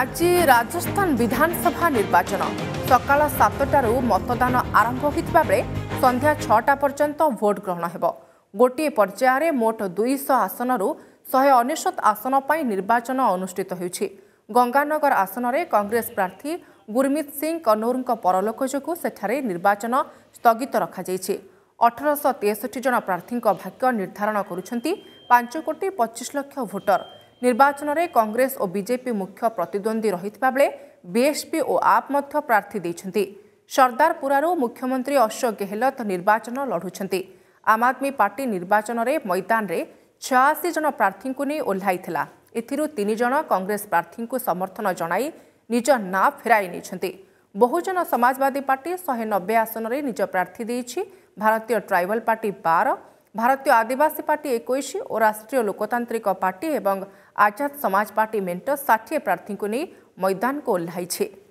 ଆଜି ରାଜସ୍ଥାନ ବିଧାନସଭା ନିର୍ବାଚନ ସକାଳ ସାତଟାରୁ ମତଦାନ ଆରମ୍ଭ ହୋଇଥିବାବେଳେ ସନ୍ଧ୍ୟା ଛଅଟା ପର୍ଯ୍ୟନ୍ତ ଭୋଟ୍ ଗ୍ରହଣ ହେବ ଗୋଟିଏ ପର୍ଯ୍ୟାୟରେ ମୋଟ ଦୁଇଶହ ଆସନରୁ ଶହେ ଅନେଶ୍ୱତ ଆସନ ପାଇଁ ନିର୍ବାଚନ ଅନୁଷ୍ଠିତ ହେଉଛି ଗଙ୍ଗାନଗର ଆସନରେ କଂଗ୍ରେସ ପ୍ରାର୍ଥୀ ଗୁରମିତ ସିଂ କନୌରଙ୍କ ପରଲୋକ ଯୋଗୁଁ ସେଠାରେ ନିର୍ବାଚନ ସ୍ଥଗିତ ରଖାଯାଇଛି ଅଠରଶହ ତେଷଠି ଜଣ ପ୍ରାର୍ଥୀଙ୍କ ଭାଗ୍ୟ ନିର୍ଦ୍ଧାରଣ କରୁଛନ୍ତି ପାଞ୍ଚ କୋଟି ପଚିଶ ଲକ୍ଷ ଭୋଟର ନିର୍ବାଚନରେ କଂଗ୍ରେସ ଓ ବିଜେପି ମୁଖ୍ୟ ପ୍ରତିଦ୍ୱନ୍ଦ୍ୱୀ ରହିଥିବା ବେଳେ ବିଏସ୍ପି ଓ ଆପ୍ ମଧ୍ୟ ପ୍ରାର୍ଥୀ ଦେଇଛନ୍ତି ସର୍ଦ୍ଦାରପୁରାରୁ ମୁଖ୍ୟମନ୍ତ୍ରୀ ଅଶୋକ ଗେହଲତ ନିର୍ବାଚନ ଲଢୁଛନ୍ତି ଆମ ଆଦମୀ ପାର୍ଟି ନିର୍ବାଚନରେ ମଇଦାନରେ ଛୟାଅଶୀ ଜଣ ପ୍ରାର୍ଥୀଙ୍କୁ ନେଇ ଓହ୍ଲାଇଥିଲା ଏଥିରୁ ତିନି ଜଣ କଂଗ୍ରେସ ପ୍ରାର୍ଥୀଙ୍କୁ ସମର୍ଥନ ଜଣାଇ ନିଜ ନାଁ ଫେରାଇ ନେଇଛନ୍ତି ବହୁଜନ ସମାଜବାଦୀ ପାର୍ଟି ଶହେ ନବେ ଆସନରେ ନିଜ ପ୍ରାର୍ଥୀ ଦେଇଛି ଭାରତୀୟ ଟ୍ରାଇବାଲ୍ ପାର୍ଟି ବାର ଭାରତୀୟ ଆଦିବାସୀ ପାର୍ଟି ଏକୋଇଶ ଓ ରାଷ୍ଟ୍ରୀୟ ଲୋକତାନ୍ତ୍ରିକ ପାର୍ଟି ଏବଂ ଆଜାଦ ସମାଜ ପାର୍ଟି ମେଣ୍ଟ ଷାଠିଏ ପ୍ରାର୍ଥୀଙ୍କୁ ନେଇ ମଇଦାନକୁ ଓହ୍ଲାଇଛି